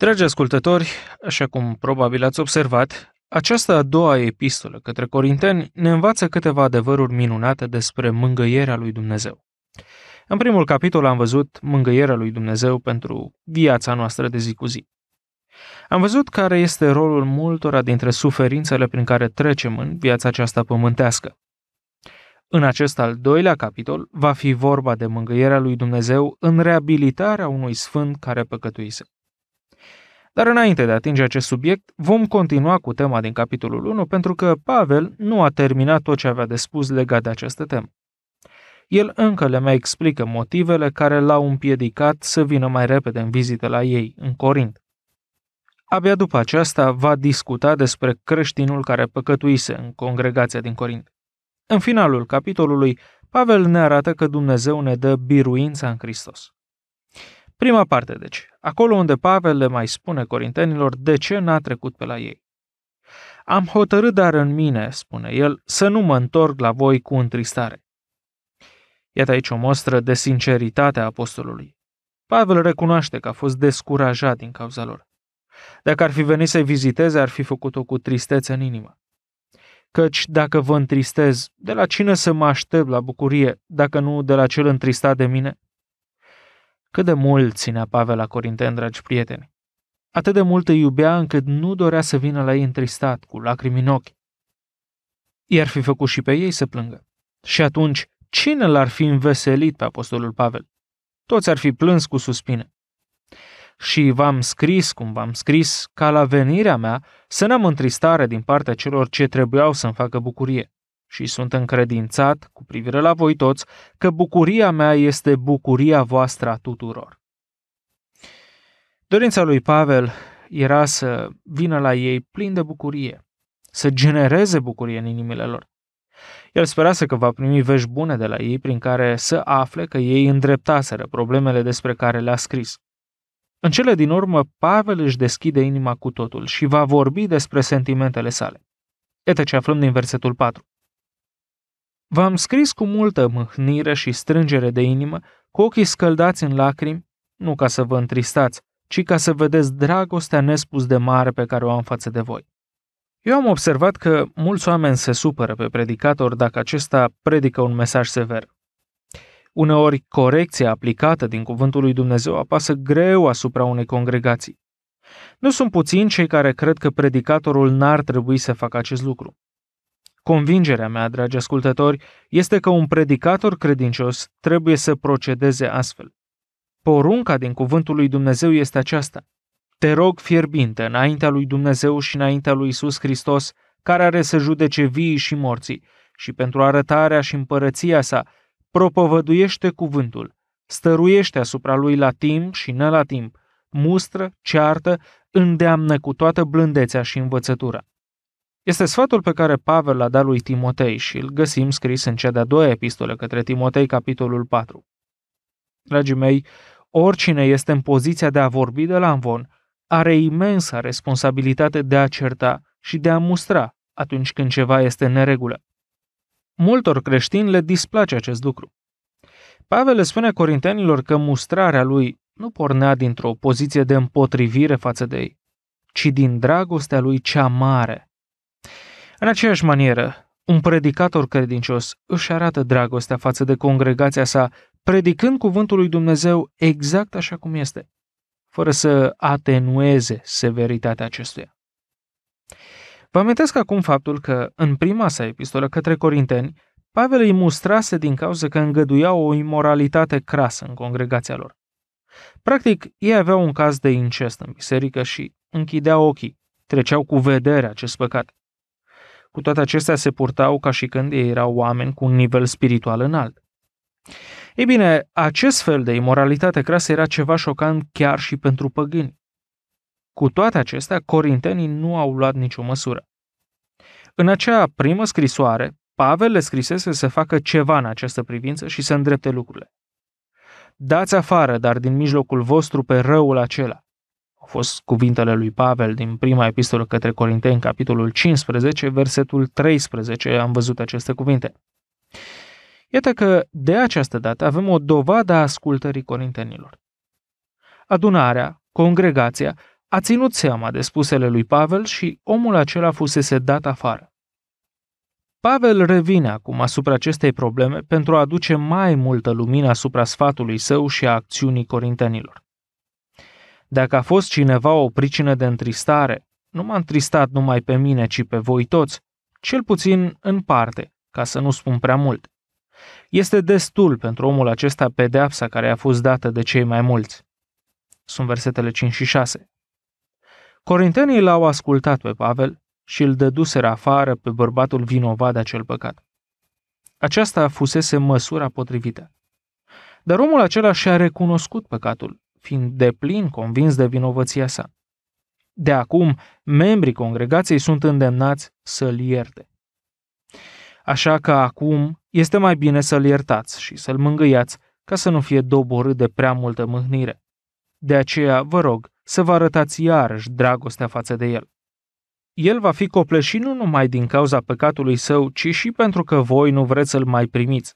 Dragi ascultători, așa cum probabil ați observat, această a doua epistolă către Corinteni ne învață câteva adevăruri minunate despre mângâierea lui Dumnezeu. În primul capitol am văzut mângâierea lui Dumnezeu pentru viața noastră de zi cu zi. Am văzut care este rolul multora dintre suferințele prin care trecem în viața aceasta pământească. În acest al doilea capitol va fi vorba de mângâierea lui Dumnezeu în reabilitarea unui sfânt care păcătuise. Dar înainte de a atinge acest subiect, vom continua cu tema din capitolul 1 pentru că Pavel nu a terminat tot ce avea de spus legat de această temă. El încă le mai explică motivele care l-au împiedicat să vină mai repede în vizită la ei, în Corint. Abia după aceasta va discuta despre creștinul care păcătuise în congregația din Corint. În finalul capitolului, Pavel ne arată că Dumnezeu ne dă biruința în Hristos. Prima parte, deci, acolo unde Pavel le mai spune corintenilor de ce n-a trecut pe la ei. Am hotărât dar în mine, spune el, să nu mă întorc la voi cu întristare. Iată aici o mostră de sinceritate a apostolului. Pavel recunoaște că a fost descurajat din cauza lor. Dacă ar fi venit să-i viziteze, ar fi făcut-o cu tristețe în inimă. Căci dacă vă întristez, de la cine să mă aștept la bucurie, dacă nu de la cel întristat de mine? Cât de mult ținea Pavel la Corinteni, dragi prieteni. Atât de mult îi iubea încât nu dorea să vină la ei întristat, cu lacrimi în ochi. I-ar fi făcut și pe ei să plângă. Și atunci, cine l-ar fi înveselit pe apostolul Pavel? Toți ar fi plâns cu suspine. Și v-am scris, cum v-am scris, ca la venirea mea să n-am întristare din partea celor ce trebuiau să-mi facă bucurie și sunt încredințat cu privire la voi toți că bucuria mea este bucuria voastră a tuturor. Dorința lui Pavel era să vină la ei plin de bucurie, să genereze bucurie în inimile lor. El sperase că va primi vești bune de la ei prin care să afle că ei îndreptaseră problemele despre care le-a scris. În cele din urmă, Pavel își deschide inima cu totul și va vorbi despre sentimentele sale. Iată ce aflăm din versetul 4. V-am scris cu multă mâhnire și strângere de inimă, cu ochii scăldați în lacrimi, nu ca să vă întristați, ci ca să vedeți dragostea nespus de mare pe care o am față de voi. Eu am observat că mulți oameni se supără pe predicator dacă acesta predică un mesaj sever. Uneori, corecția aplicată din cuvântul lui Dumnezeu apasă greu asupra unei congregații. Nu sunt puțini cei care cred că predicatorul n-ar trebui să facă acest lucru. Convingerea mea, dragi ascultători, este că un predicator credincios trebuie să procedeze astfel. Porunca din cuvântul lui Dumnezeu este aceasta. Te rog fierbinte înaintea lui Dumnezeu și înaintea lui Isus Hristos, care are să judece vii și morții, și pentru arătarea și împărăția sa, propovăduiește cuvântul, stăruiește asupra lui la timp și ne la timp, mustră, ceartă, îndeamnă cu toată blândețea și învățătura. Este sfatul pe care Pavel l-a dat lui Timotei și îl găsim scris în cea de-a doua epistolă către Timotei, capitolul 4. Dragii mei, oricine este în poziția de a vorbi de la învon are imensa responsabilitate de a certa și de a mustra atunci când ceva este în neregulă. Multor creștini le displace acest lucru. Pavel le spune corintenilor că mustrarea lui nu pornea dintr-o poziție de împotrivire față de ei, ci din dragostea lui cea mare, în aceeași manieră, un predicator credincios își arată dragostea față de congregația sa, predicând cuvântul lui Dumnezeu exact așa cum este, fără să atenueze severitatea acestuia. Vă amintesc acum faptul că, în prima sa epistolă către Corinteni, Pavel îi mustrase din cauza că îngăduiau o imoralitate crasă în congregația lor. Practic, ei aveau un caz de incest în biserică și închidea ochii, treceau cu vederea acest păcat. Cu toate acestea se purtau ca și când ei erau oameni cu un nivel spiritual înalt. Ei bine, acest fel de imoralitate crasă era ceva șocant chiar și pentru păgâni. Cu toate acestea, corintenii nu au luat nicio măsură. În acea primă scrisoare, Pavel le scrisese să facă ceva în această privință și să îndrepte lucrurile. Dați afară, dar din mijlocul vostru, pe răul acela, au fost cuvintele lui Pavel din prima epistolă către Corinteni, capitolul 15, versetul 13, am văzut aceste cuvinte. Iată că de această dată avem o dovadă a ascultării corintenilor. Adunarea, congregația, a ținut seama de spusele lui Pavel și omul acela fusese dat afară. Pavel revine acum asupra acestei probleme pentru a aduce mai multă lumină asupra sfatului său și a acțiunii corintenilor. Dacă a fost cineva o pricină de întristare, nu m-a întristat numai pe mine, ci pe voi toți, cel puțin în parte, ca să nu spun prea mult. Este destul pentru omul acesta pedeapsa care a fost dată de cei mai mulți. Sunt versetele 5 și 6. Corintenii l-au ascultat pe Pavel și îl dăduseră afară pe bărbatul vinovat de acel păcat. Aceasta fusese măsura potrivită. Dar omul acela și-a recunoscut păcatul fiind deplin convins de vinovăția sa. De acum, membrii congregației sunt îndemnați să-l ierte. Așa că acum este mai bine să-l iertați și să-l mângâiați ca să nu fie doborât de prea multă mâhnire. De aceea, vă rog, să vă arătați iarăși dragostea față de el. El va fi copleșit nu numai din cauza păcatului său, ci și pentru că voi nu vreți să-l mai primiți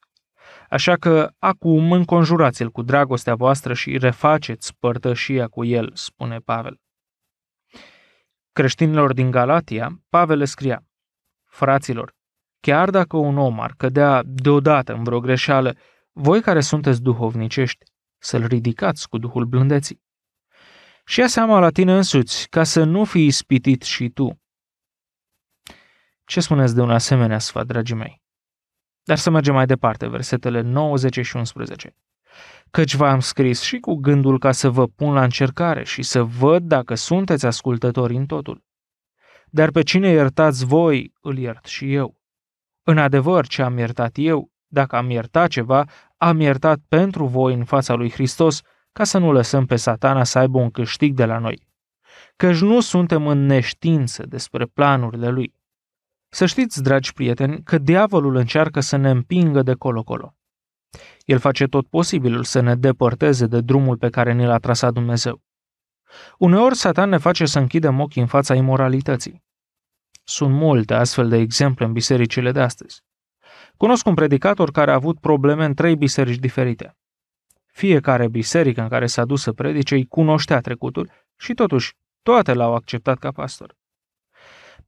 Așa că acum înconjurați-l cu dragostea voastră și refaceți părtășia cu el, spune Pavel. Creștinilor din Galatia, Pavel le scria, Fraților, chiar dacă un om ar cădea deodată în vreo greșeală, voi care sunteți duhovnicești, să-l ridicați cu duhul blândeții. Și ia seama la tine însuți, ca să nu fii ispitit și tu. Ce spuneți de un asemenea sfat, dragii mei? Dar să mergem mai departe, versetele 90 și 11. Căci v-am scris și cu gândul ca să vă pun la încercare și să văd dacă sunteți ascultători în totul. Dar pe cine iertați voi, îl iert și eu. În adevăr, ce am iertat eu, dacă am iertat ceva, am iertat pentru voi în fața lui Hristos, ca să nu lăsăm pe satana să aibă un câștig de la noi. Căci nu suntem în neștiință despre planurile lui. Să știți, dragi prieteni, că diavolul încearcă să ne împingă de colo-colo. El face tot posibilul să ne depărteze de drumul pe care ni l-a trasat Dumnezeu. Uneori, Satan ne face să închidem ochii în fața imoralității. Sunt multe astfel de exemple în bisericile de astăzi. Cunosc un predicator care a avut probleme în trei biserici diferite. Fiecare biserică în care s-a dus să predice îi cunoștea trecutul și totuși toate l-au acceptat ca pastor.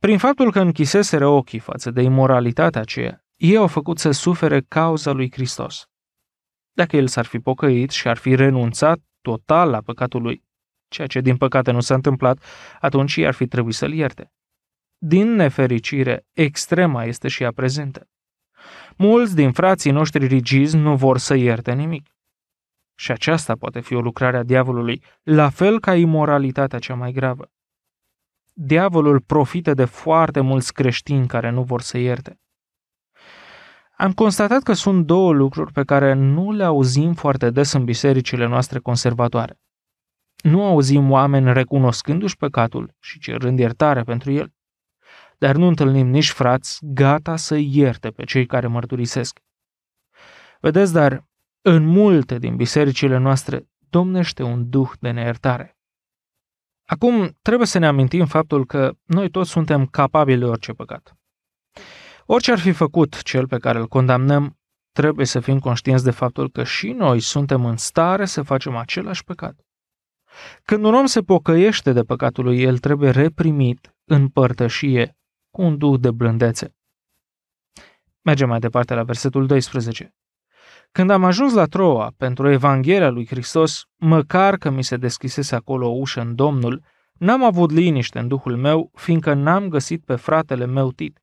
Prin faptul că închiseseră ochii față de imoralitatea aceea, ei au făcut să sufere cauza lui Hristos. Dacă el s-ar fi pocăit și ar fi renunțat total la păcatul lui, ceea ce din păcate nu s-a întâmplat, atunci ei ar fi trebuit să-l ierte. Din nefericire, extrema este și ea prezentă. Mulți din frații noștri rigizi nu vor să ierte nimic. Și aceasta poate fi o lucrare a diavolului, la fel ca imoralitatea cea mai gravă diavolul profită de foarte mulți creștini care nu vor să ierte. Am constatat că sunt două lucruri pe care nu le auzim foarte des în bisericile noastre conservatoare. Nu auzim oameni recunoscându-și păcatul și cerând iertare pentru el, dar nu întâlnim nici frați gata să ierte pe cei care mărturisesc. Vedeți, dar în multe din bisericile noastre domnește un duh de neiertare. Acum, trebuie să ne amintim faptul că noi toți suntem capabili de orice păcat. Orice ar fi făcut cel pe care îl condamnăm, trebuie să fim conștienți de faptul că și noi suntem în stare să facem același păcat. Când un om se pocăiește de păcatul lui, el trebuie reprimit în părtășie cu un duh de blândețe. Mergem mai departe la versetul 12. Când am ajuns la Troa pentru Evanghelia lui Hristos, măcar că mi se deschisese acolo o ușă în Domnul, n-am avut liniște în duhul meu, fiindcă n-am găsit pe fratele meu Tit.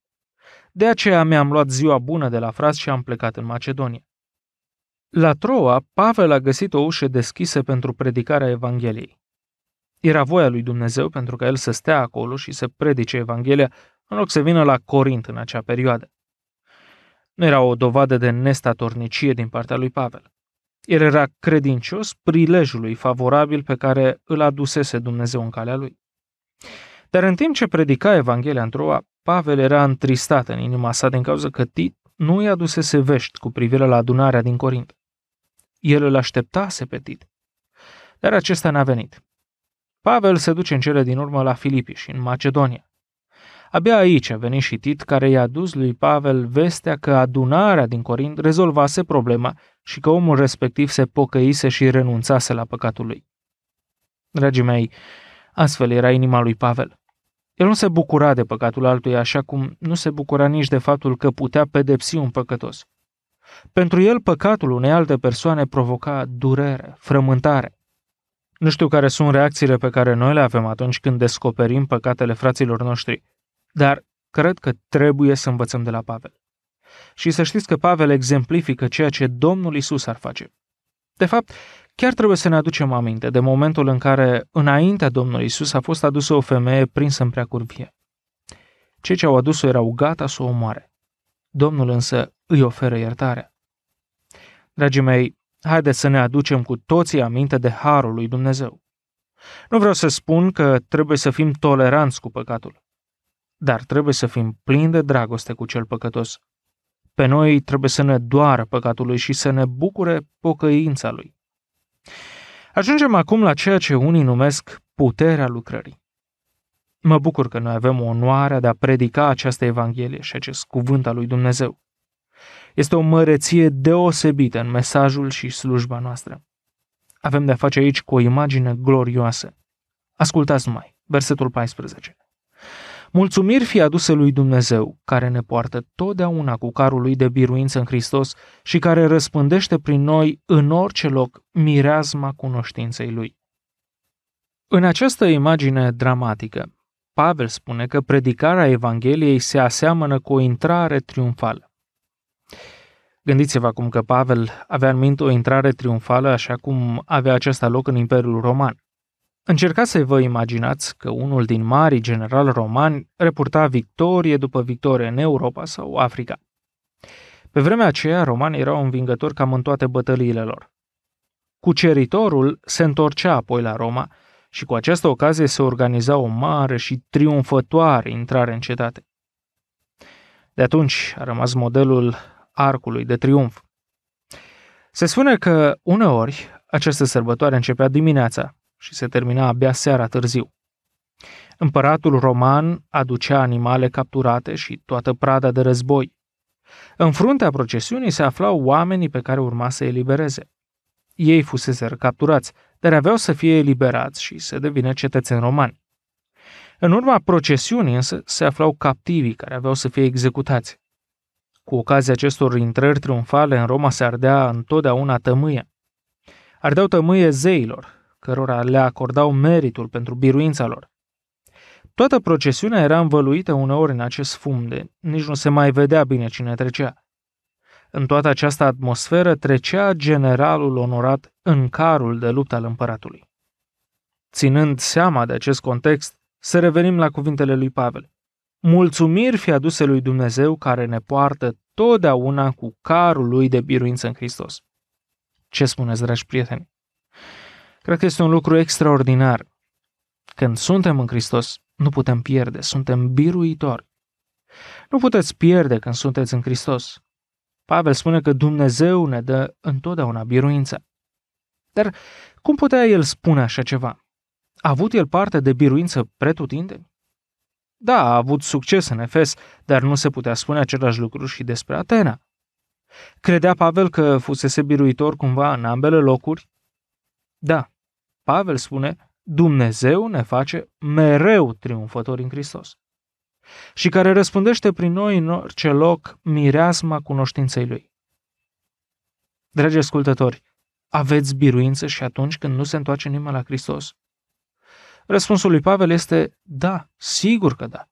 De aceea mi-am luat ziua bună de la fras și am plecat în Macedonia. La Troa, Pavel a găsit o ușă deschisă pentru predicarea Evangheliei. Era voia lui Dumnezeu pentru ca el să stea acolo și să predice Evanghelia, în loc să vină la Corint în acea perioadă nu era o dovadă de nestatornicie din partea lui Pavel. El era credincios prilejului favorabil pe care îl adusese Dumnezeu în calea lui. Dar în timp ce predica Evanghelia într-o Pavel era întristat în inima sa din cauza că Tit nu i adusese vești cu privire la adunarea din Corint. El îl așteptase pe Tit, dar acesta n-a venit. Pavel se duce în cele din urmă la Filipi și în Macedonia. Abia aici a venit și Tit care i-a dus lui Pavel vestea că adunarea din Corint rezolvase problema și că omul respectiv se pocăise și renunțase la păcatul lui. Dragii mei, astfel era inima lui Pavel. El nu se bucura de păcatul altuia, așa cum nu se bucura nici de faptul că putea pedepsi un păcătos. Pentru el, păcatul unei alte persoane provoca durere, frământare. Nu știu care sunt reacțiile pe care noi le avem atunci când descoperim păcatele fraților noștri – dar cred că trebuie să învățăm de la Pavel. Și să știți că Pavel exemplifică ceea ce Domnul Isus ar face. De fapt, chiar trebuie să ne aducem aminte de momentul în care, înaintea Domnului Isus, a fost adusă o femeie prinsă în preacurvie. Cei ce au adus-o erau gata să o omoare. Domnul însă îi oferă iertarea. Dragii mei, haideți să ne aducem cu toții aminte de harul lui Dumnezeu. Nu vreau să spun că trebuie să fim toleranți cu păcatul dar trebuie să fim plini de dragoste cu cel păcătos. Pe noi trebuie să ne doară păcatul și să ne bucure pocăința lui. Ajungem acum la ceea ce unii numesc puterea lucrării. Mă bucur că noi avem onoarea de a predica această Evanghelie și acest cuvânt al lui Dumnezeu. Este o măreție deosebită în mesajul și slujba noastră. Avem de-a face aici cu o imagine glorioasă. Ascultați mai, versetul 14. Mulțumiri fi aduse lui Dumnezeu, care ne poartă totdeauna cu carul lui de biruință în Hristos și care răspândește prin noi în orice loc mireazma cunoștinței lui. În această imagine dramatică, Pavel spune că predicarea Evangheliei se aseamănă cu o intrare triumfală. Gândiți-vă acum că Pavel avea în minte o intrare triumfală așa cum avea acesta loc în Imperiul Roman. Încercați să vă imaginați că unul din marii generali romani repurta victorie după victorie în Europa sau Africa. Pe vremea aceea, romanii erau învingători cam în toate bătăliile lor. Cuceritorul se întorcea apoi la Roma și cu această ocazie se organiza o mare și triumfătoare intrare în cetate. De atunci a rămas modelul arcului de triumf. Se spune că uneori această sărbătoare începea dimineața, și se termina abia seara târziu. Împăratul roman aducea animale capturate și toată prada de război. În fruntea procesiunii se aflau oamenii pe care urma să elibereze. Ei fusese capturați, dar aveau să fie eliberați și să devină cetățeni romani. În urma procesiunii însă se aflau captivii care aveau să fie executați. Cu ocazia acestor intrări triumfale în Roma se ardea întotdeauna tămâie. Ardeau tămâie zeilor, cărora le acordau meritul pentru biruința lor. Toată procesiunea era învăluită uneori în acest fum de nici nu se mai vedea bine cine trecea. În toată această atmosferă trecea generalul onorat în carul de luptă al împăratului. Ținând seama de acest context, să revenim la cuvintele lui Pavel. Mulțumiri fi aduse lui Dumnezeu care ne poartă totdeauna cu carul lui de biruință în Hristos. Ce spuneți, dragi prieteni? Cred că este un lucru extraordinar. Când suntem în Hristos, nu putem pierde, suntem biruitori. Nu puteți pierde când sunteți în Hristos. Pavel spune că Dumnezeu ne dă întotdeauna biruință. Dar cum putea el spune așa ceva? A avut el parte de biruință pretutinde? Da, a avut succes în Efes, dar nu se putea spune același lucru și despre Atena. Credea Pavel că fusese biruitor cumva în ambele locuri? Da, Pavel spune, Dumnezeu ne face mereu triumfători în Hristos și care răspundește prin noi în orice loc mireasma cunoștinței Lui. Dragi ascultători, aveți biruință și atunci când nu se întoarce nimeni la Hristos? Răspunsul lui Pavel este da, sigur că da.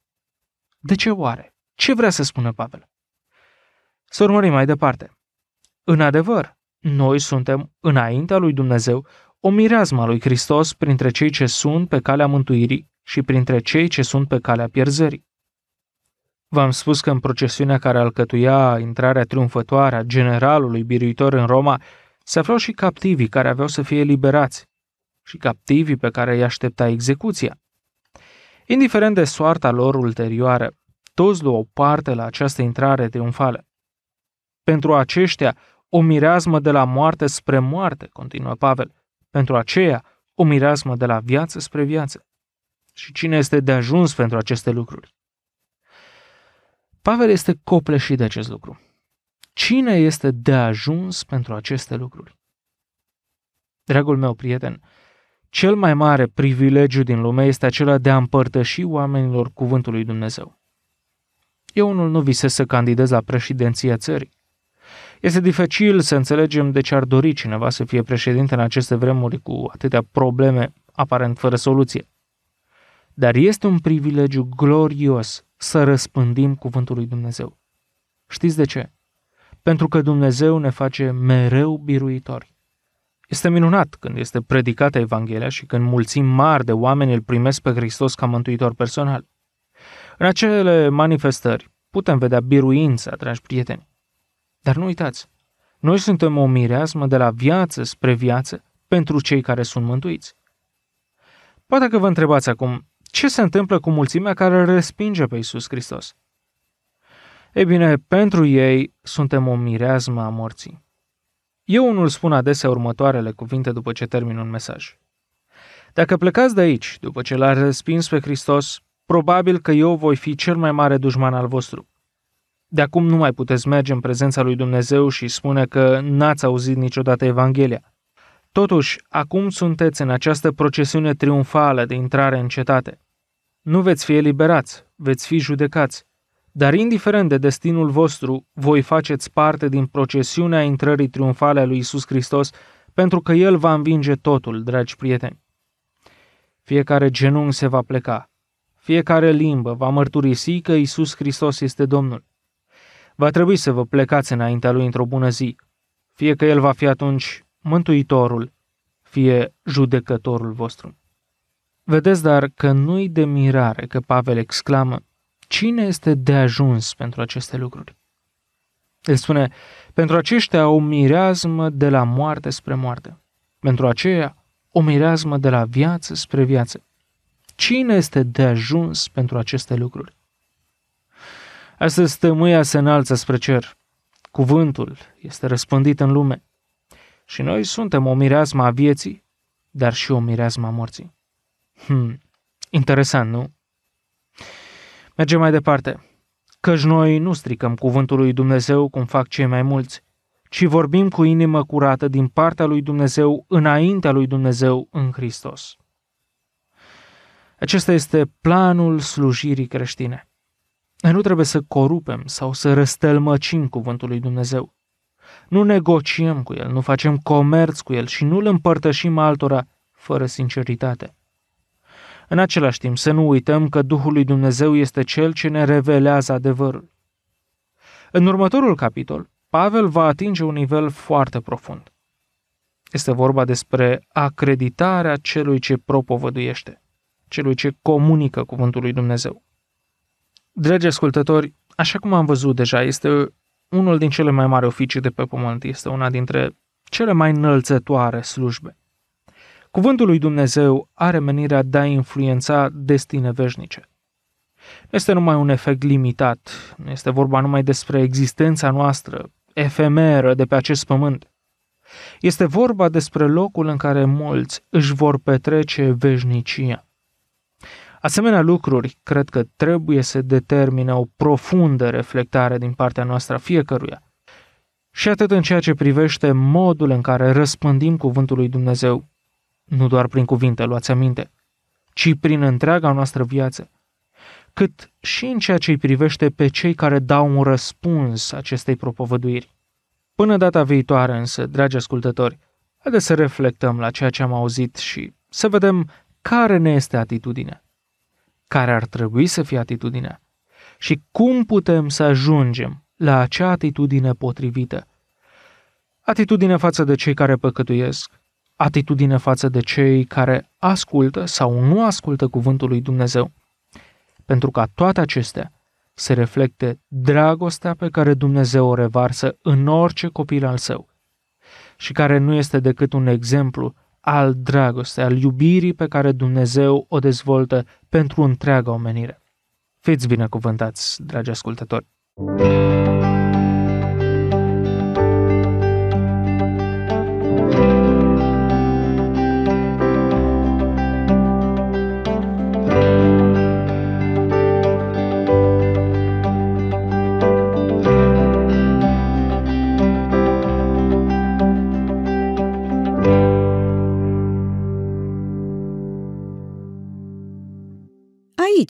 De ce oare? Ce vrea să spună Pavel? Să urmărim mai departe. În adevăr, noi suntem înaintea lui Dumnezeu o a lui Hristos printre cei ce sunt pe calea mântuirii și printre cei ce sunt pe calea pierzării. V-am spus că în procesiunea care alcătuia intrarea triumfătoare a generalului biruitor în Roma, se aflau și captivii care aveau să fie liberați și captivii pe care îi aștepta execuția. Indiferent de soarta lor ulterioară, toți luau parte la această intrare triumfală. Pentru aceștia, o mireazmă de la moarte spre moarte, continuă Pavel, pentru aceea, o mireasmă de la viață spre viață. Și cine este de ajuns pentru aceste lucruri? Pavel este copleșit de acest lucru. Cine este de ajuns pentru aceste lucruri? Dragul meu prieten, cel mai mare privilegiu din lume este acela de a împărtăși oamenilor cuvântul lui Dumnezeu. Eu unul nu visez să candidez la președinția țării. Este dificil să înțelegem de ce ar dori cineva să fie președinte în aceste vremuri cu atâtea probleme aparent fără soluție. Dar este un privilegiu glorios să răspândim cuvântul lui Dumnezeu. Știți de ce? Pentru că Dumnezeu ne face mereu biruitori. Este minunat când este predicată Evanghelia și când mulțimi mari de oameni îl primesc pe Hristos ca mântuitor personal. În acele manifestări putem vedea biruința, dragi prieteni, dar nu uitați, noi suntem o mireasmă de la viață spre viață pentru cei care sunt mântuiți. Poate că vă întrebați acum, ce se întâmplă cu mulțimea care respinge pe Iisus Hristos? Ei bine, pentru ei suntem o mireasmă a morții. Eu unul spun adesea următoarele cuvinte după ce termin un mesaj. Dacă plecați de aici, după ce l-ați respins pe Hristos, probabil că eu voi fi cel mai mare dușman al vostru. De acum nu mai puteți merge în prezența lui Dumnezeu și spune că n-ați auzit niciodată Evanghelia. Totuși, acum sunteți în această procesiune triumfală de intrare în cetate. Nu veți fi eliberați, veți fi judecați, dar indiferent de destinul vostru, voi faceți parte din procesiunea intrării triumfale a lui Isus Hristos, pentru că El va învinge totul, dragi prieteni. Fiecare genunchi se va pleca, fiecare limbă va mărturisi că Isus Hristos este Domnul va trebui să vă plecați înaintea lui într-o bună zi, fie că el va fi atunci mântuitorul, fie judecătorul vostru. Vedeți dar că nu-i de mirare că Pavel exclamă, cine este de ajuns pentru aceste lucruri? El spune, pentru aceștia o mireazmă de la moarte spre moarte, pentru aceea o mireazmă de la viață spre viață. Cine este de ajuns pentru aceste lucruri? Astăzi tămâia se înalță spre cer. Cuvântul este răspândit în lume. Și noi suntem o mireasmă a vieții, dar și o mireasmă a morții. Hmm, interesant, nu? Mergem mai departe. Căci noi nu stricăm cuvântul lui Dumnezeu cum fac cei mai mulți, ci vorbim cu inimă curată din partea lui Dumnezeu înaintea lui Dumnezeu în Hristos. Acesta este planul slujirii creștine. Noi nu trebuie să corupem sau să răstălmăcim cuvântul lui Dumnezeu. Nu negociem cu el, nu facem comerț cu el și nu îl împărtășim altora fără sinceritate. În același timp, să nu uităm că Duhul lui Dumnezeu este cel ce ne revelează adevărul. În următorul capitol, Pavel va atinge un nivel foarte profund. Este vorba despre acreditarea celui ce propovăduiește, celui ce comunică cuvântul lui Dumnezeu. Dragi ascultători, așa cum am văzut deja, este unul din cele mai mari oficii de pe pământ, este una dintre cele mai înălțătoare slujbe. Cuvântul lui Dumnezeu are menirea de a influența destine veșnice. Nu este numai un efect limitat, nu este vorba numai despre existența noastră, efemeră de pe acest pământ. Este vorba despre locul în care mulți își vor petrece veșnicia. Asemenea lucruri cred că trebuie să determine o profundă reflectare din partea noastră a fiecăruia. Și atât în ceea ce privește modul în care răspândim cuvântul lui Dumnezeu, nu doar prin cuvinte, luați aminte, ci prin întreaga noastră viață, cât și în ceea ce îi privește pe cei care dau un răspuns acestei propovăduiri. Până data viitoare însă, dragi ascultători, haideți să reflectăm la ceea ce am auzit și să vedem care ne este atitudinea care ar trebui să fie atitudinea și cum putem să ajungem la acea atitudine potrivită. Atitudine față de cei care păcătuiesc, atitudine față de cei care ascultă sau nu ascultă cuvântul lui Dumnezeu. Pentru ca toate acestea se reflecte dragostea pe care Dumnezeu o revarsă în orice copil al său și care nu este decât un exemplu al dragostei, al iubirii pe care Dumnezeu o dezvoltă pentru întreaga omenire. Fiți binecuvântați, dragi ascultători!